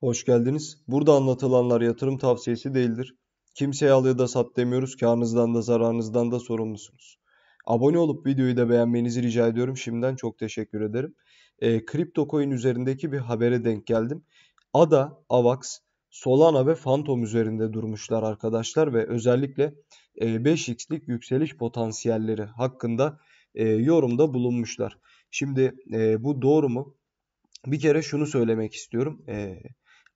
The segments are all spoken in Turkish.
Hoş geldiniz. Burada anlatılanlar yatırım tavsiyesi değildir. Kimseye al ya da sat demiyoruz. Kârınızdan da zararınızdan da sorumlusunuz. Abone olup videoyu da beğenmenizi rica ediyorum. Şimdiden çok teşekkür ederim. E, ee, Crypto Coin üzerindeki bir habere denk geldim. ADA, AVAX, Solana ve Phantom üzerinde durmuşlar arkadaşlar ve özellikle e, 5x'lik yükseliş potansiyelleri hakkında e, yorumda bulunmuşlar. Şimdi e, bu doğru mu? Bir kere şunu söylemek istiyorum. E,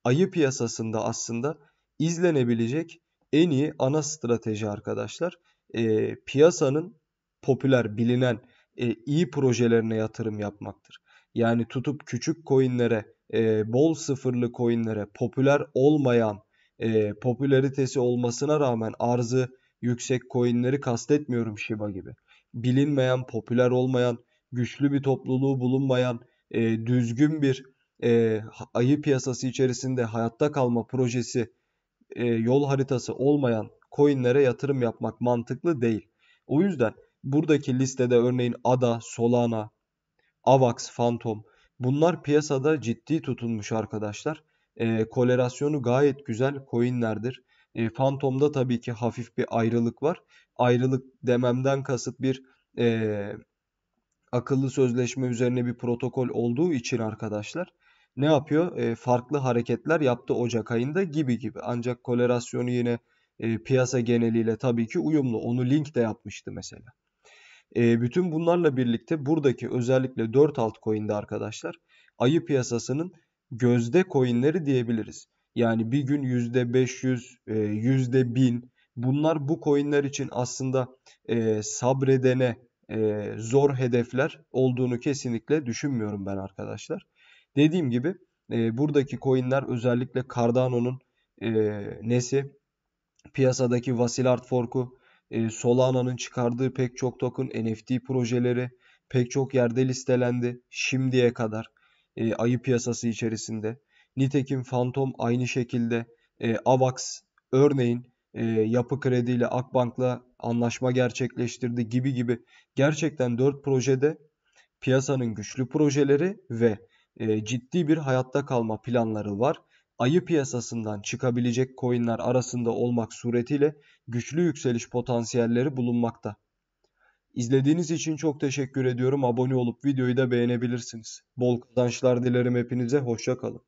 ayı piyasasında aslında izlenebilecek en iyi ana strateji arkadaşlar. E, piyasanın popüler, bilinen e, iyi projelerine yatırım yapmaktır. Yani tutup küçük coinlere, e, bol sıfırlı coinlere, popüler olmayan, e, popülaritesi olmasına rağmen arzı yüksek coinleri kastetmiyorum Shiba gibi. Bilinmeyen, popüler olmayan, güçlü bir topluluğu bulunmayan, e, düzgün bir e, ayı piyasası içerisinde hayatta kalma projesi, e, yol haritası olmayan coinlere yatırım yapmak mantıklı değil. O yüzden buradaki listede örneğin ADA, Solana, AVAX, Phantom bunlar piyasada ciddi tutunmuş arkadaşlar. E, kolerasyonu gayet güzel coinlerdir. E, Phantom'da tabii ki hafif bir ayrılık var. Ayrılık dememden kasıt bir e, akıllı sözleşme üzerine bir protokol olduğu için arkadaşlar ne yapıyor? E, farklı hareketler yaptı Ocak ayında gibi gibi. Ancak kolerasyonu yine e, piyasa geneliyle tabii ki uyumlu. Onu Link de yapmıştı mesela. E, bütün bunlarla birlikte buradaki özellikle 4 altcoin'de arkadaşlar ayı piyasasının gözde coin'leri diyebiliriz. Yani bir gün %500, e, %1000 bunlar bu coin'ler için aslında e, sabredene e, zor hedefler olduğunu kesinlikle düşünmüyorum ben arkadaşlar. Dediğim gibi e, buradaki coinler özellikle Cardano'nun e, nesi piyasadaki Vasil Artfork'u e, Solana'nın çıkardığı pek çok token NFT projeleri pek çok yerde listelendi şimdiye kadar e, ayı piyasası içerisinde. Nitekim Phantom aynı şekilde e, Avax örneğin e, Yapı Kredi Akbank'la anlaşma gerçekleştirdi gibi gibi gerçekten 4 projede piyasanın güçlü projeleri ve e, ciddi bir hayatta kalma planları var. Ayı piyasasından çıkabilecek coinler arasında olmak suretiyle güçlü yükseliş potansiyelleri bulunmakta. İzlediğiniz için çok teşekkür ediyorum. Abone olup videoyu da beğenebilirsiniz. Bol kazançlar dilerim hepinize. Hoşçakalın.